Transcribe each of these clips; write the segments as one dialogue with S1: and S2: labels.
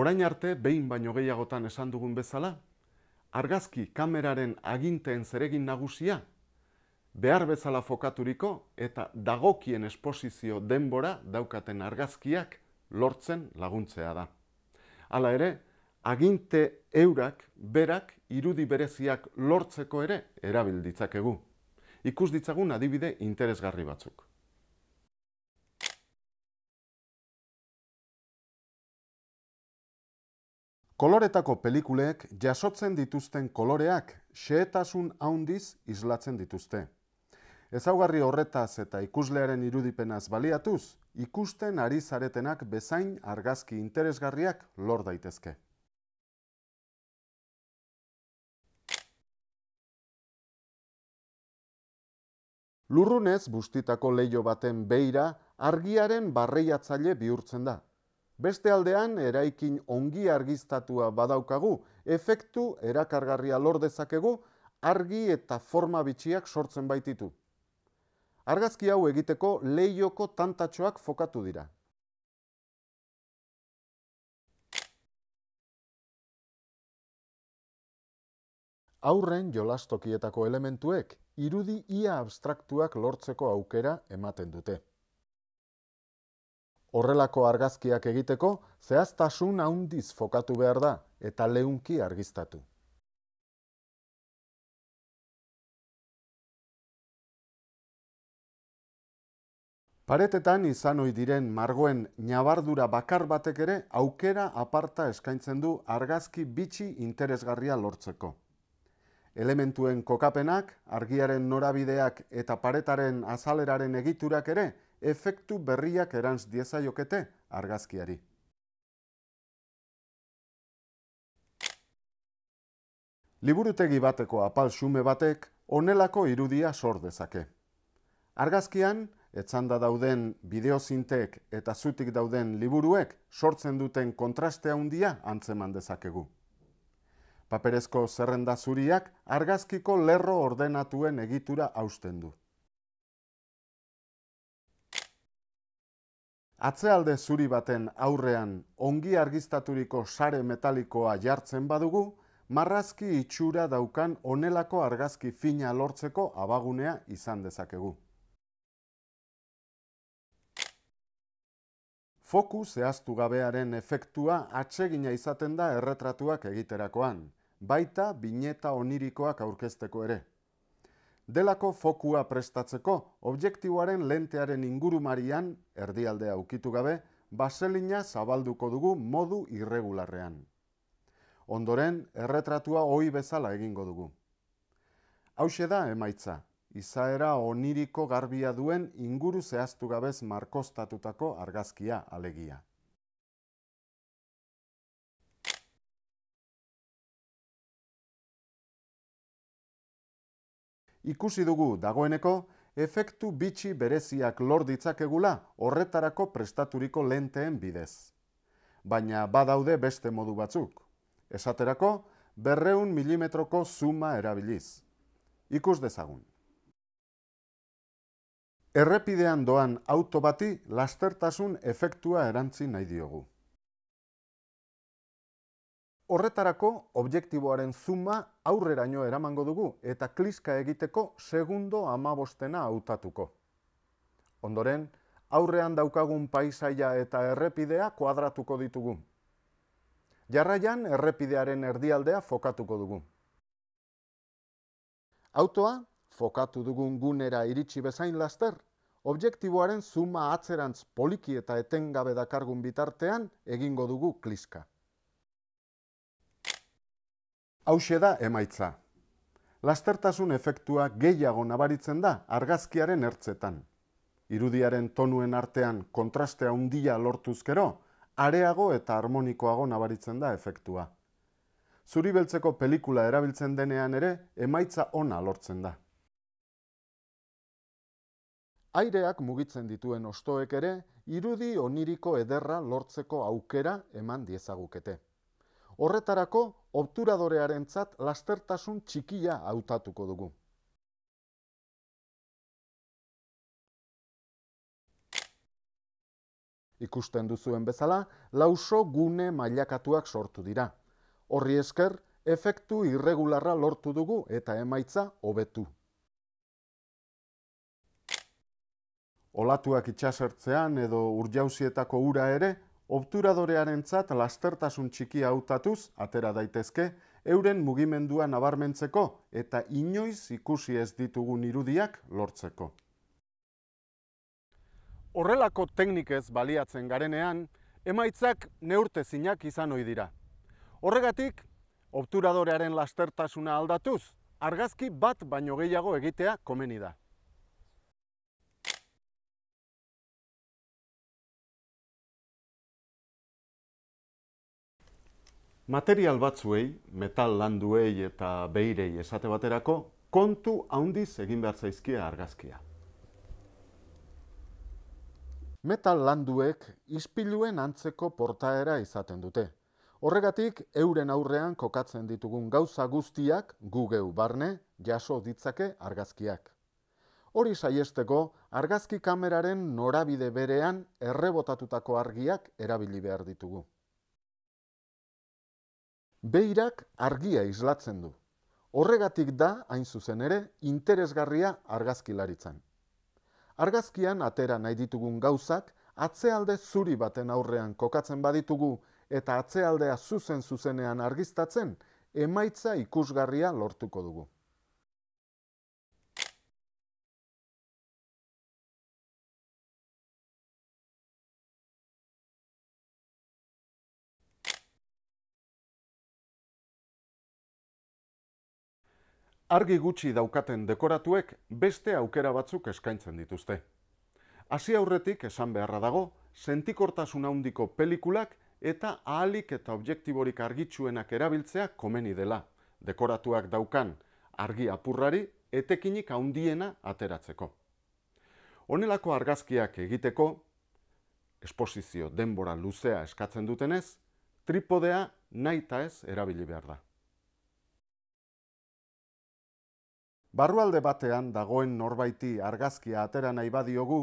S1: Orain arte behin baino gehiagotan esan dugun bezala, argazki kameraren aginteen zeregin nagusia, behar bezala fokaturiko eta dagokien esposizio denbora daukaten argazkiak lortzen laguntzea da. Hala ere, aginte eurak berak irudi bereziak lortzeko ere erabil ditzakegu. Ikus ditzagun adibide interesgarri batzuk.
S2: Koloretako pelikuleek jasotzen dituzten koloreak
S1: xehetasun haundiz islatzen dituzte. Ezaugarri horretaz eta ikuslearen irudipenaz baliatuz, ikusten ari zaretenak bezain argazki interesgarriak
S2: lor daitezke. Lurrunez bustitako
S1: leio baten beira argiaren barreiatzaile bihurtzen da, Beste aldean, eraikin ongi argiztatua badaukagu, efektu erakargarria lor dezakegu, argi eta forma bitxiak sortzen baititu. Argazki hau egiteko
S2: leioko tantatxoak fokatu dira.
S1: Aurren jolastokietako elementuek irudi ia abstraktuak lortzeko aukera ematen dute. Horrelako argazkiak egiteko, zehaztasun
S2: handiz fokatu behar da eta leunki argiztatu. Paretetan izan ohi diren margoen nabardura bakar batek ere aukera
S1: aparta eskaintzen du argazki bitxi interesgarria lortzeko. Elementuen kokapenak, argiaren norabideak eta paretaren azaleraren egiturak ere, efektu berriak erantz diezaiokete argazkiari. Liburutegi bateko apal xume batek honelako irudia sor dezake. Argazkian, etzanda dauden bideozintek eta zutik dauden liburuek sortzen duten kontrastea handia antzeman dezakegu. Paperezko zerrenda zuriak argazkiko lerro ordenatuen egitura hausten du. atzealde zuri baten aurrean ongi argistaturiko sare metalikoa jartzen badugu, marrazki itxura daukan onelako argazki fina lortzeko abagunea izan dezakegu. Fokus zehaztu gabearen efektua atsegina izaten da erretratuak egiterakoan, baita bineta onirikoak aurkezteko ere. Delako fokua prestatzeko, objektiboaren lentearen ingurumarian, erdialdea ukitu gabe, baselina zabalduko dugu modu irregularrean. Ondoren, erretratua hoi bezala egingo dugu. Hauxe da, emaitza, izaera oniriko garbia duen inguru
S2: zehaztu gabez markostatutako argazkia alegia. Ikusi dugu dagoeneko, efektu bitxi bereziak
S1: lor ditzakegula horretarako prestaturiko lenteen bidez. Baina badaude beste modu batzuk. Esaterako, berreun milimetroko zuma erabiliz. Ikus dezagun. Errepidean doan auto bati lastertasun efektua erantzi nahi diogu. Horretarako, objektiboaren zuma aurreraino eramango dugu eta kliska egiteko segundo amabostena hautatuko. Ondoren, aurrean daukagun paisaia eta errepidea kuadratuko ditugu. Jarraian, errepidearen erdialdea fokatuko dugu. Autoa, fokatu dugun gunera iritsi bezain laster, objektiboaren zuma atzerantz poliki eta etengabe dakargun bitartean egingo dugu kliska. Hauxe da emaitza. Lastertasun efektua gehiago nabaritzen da argazkiaren ertzetan. Irudiaren tonuen artean kontrastea handia lortuzkero, areago eta harmonikoago nabaritzen da efektua. Zuri beltzeko pelikula erabiltzen denean ere, emaitza ona lortzen da. Aireak mugitzen dituen ostoek ere, irudi oniriko ederra lortzeko aukera eman diezagukete. Horretarako, obturadorearen tzat lastertasun txikia
S2: hautatuko dugu. Ikusten duzuen bezala, lauso gune
S1: mailakatuak sortu dira. Horri esker, efektu irregularra lortu dugu eta emaitza hobetu. Olatuak itxasertzean edo urjauzietako ura ere, obturadorearentzat lastertasun txikia hautatuz atera daitezke euren mugimendua nabarmentzeko eta inoiz ikusi ez ditugun irudiak lortzeko. Horrelako teknikez baliatzen garenean, emaitzak neurte zinak izan ohi dira. Horregatik, obturadorearen lastertasuna aldatuz,
S2: argazki bat baino gehiago egitea komeni da. Material batzuei, metal landuei eta beirei esate
S1: baterako, kontu handiz egin behar zaizkia argazkia. Metal landuek ispiluen antzeko portaera izaten dute. Horregatik, euren aurrean kokatzen ditugun gauza guztiak gugeu barne jaso ditzake argazkiak. Hori saiesteko, argazki kameraren norabide berean errebotatutako argiak erabili behar ditugu beirak argia islatzen du. Horregatik da, hain zuzen ere, interesgarria argazkilaritzen. Argazkian atera nahi ditugun gauzak, atzealde zuri baten aurrean kokatzen baditugu eta atzealdea zuzen zuzenean argistatzen, emaitza ikusgarria lortuko dugu. argi gutxi daukaten dekoratuek beste aukera batzuk eskaintzen dituzte. Hasi aurretik esan beharra dago, sentikortasun handiko pelikulak eta ahalik eta objektiborik argitsuenak erabiltzea komeni dela, dekoratuak daukan argi apurrari etekinik handiena ateratzeko. Honelako argazkiak egiteko, esposizio denbora luzea eskatzen dutenez, tripodea nahi ez erabili behar da. Barrualde batean dagoen norbaiti argazkia atera nahi badiogu,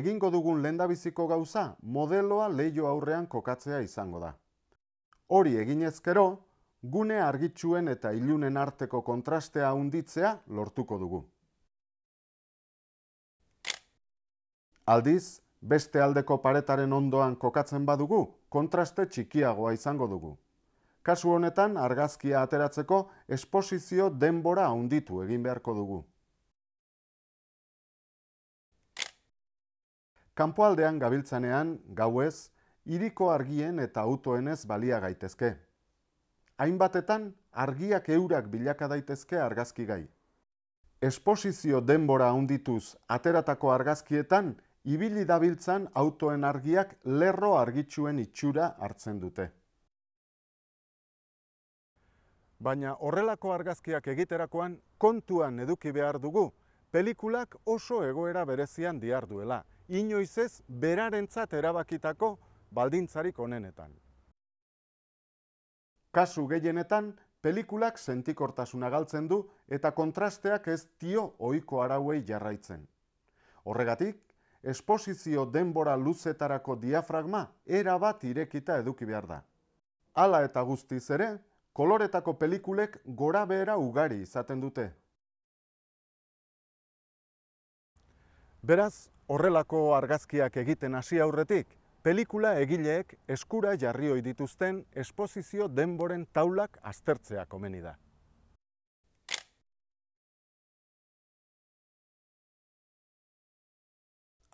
S1: egingo dugun lendabiziko gauza modeloa leio aurrean kokatzea izango da. Hori eginezkero, gune argitsuen eta ilunen arteko kontrastea unditzea lortuko dugu. Aldiz, beste aldeko paretaren ondoan kokatzen badugu, kontraste txikiagoa izango dugu. Kasu honetan, argazkia ateratzeko, esposizio denbora onditu egin beharko dugu. Kampoaldean gabiltzanean, gauez, iriko argien eta autoenez balia gaitezke. Hainbatetan, argiak eurak bilaka daitezke argazki gai. Esposizio denbora ondituz ateratako argazkietan, ibili dabiltzan autoen argiak lerro argitsuen itxura hartzen dute baina horrelako argazkiak egiterakoan kontuan eduki behar dugu. Pelikulak oso egoera berezian dihar duela, inoiz ez berarentzat erabakitako baldintzarik onenetan. Kasu gehienetan, pelikulak sentikortasuna galtzen du eta kontrasteak ez tio ohiko arauei jarraitzen. Horregatik, esposizio denbora luzetarako diafragma era bat irekita eduki behar da. Hala eta guztiz ere, koloretako pelikulek gora behera ugari izaten dute. Beraz, horrelako argazkiak egiten hasi aurretik, pelikula egileek eskura jarri dituzten
S2: esposizio denboren taulak aztertzea komeni da.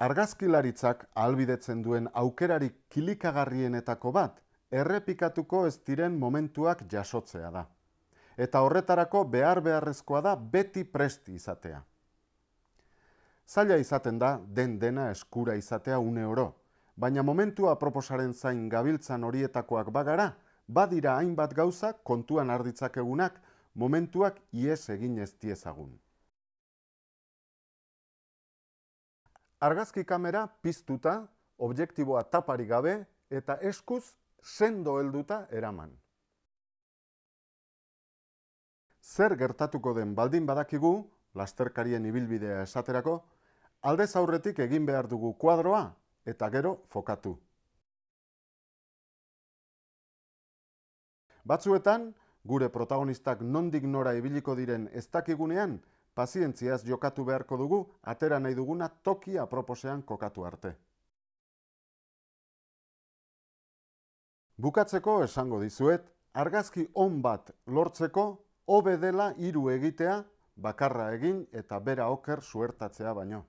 S1: Argazkilaritzak albidetzen duen aukerarik kilikagarrienetako bat, errepikatuko ez diren momentuak jasotzea da. Eta horretarako behar beharrezkoa da beti presti izatea. Zaila izaten da den dena eskura izatea une oro, baina momentua proposaren zain gabiltzan horietakoak bagara, badira hainbat gauza kontuan arditzakegunak momentuak ies egin ez diezagun. Argazki kamera piztuta, objektiboa tapari gabe, eta eskuz sendo helduta eraman. Zer gertatuko den baldin badakigu, lasterkarien ibilbidea esaterako, aldez aurretik egin behar dugu kuadroa eta gero fokatu. Batzuetan, gure protagonistak nondik nora ibiliko diren ez dakigunean, pazientziaz jokatu beharko dugu atera nahi duguna tokia proposean kokatu arte. Bukatzeko esango dizuet, argazki on bat lortzeko, hobe dela hiru egitea,
S2: bakarra egin eta bera oker suertatzea baino.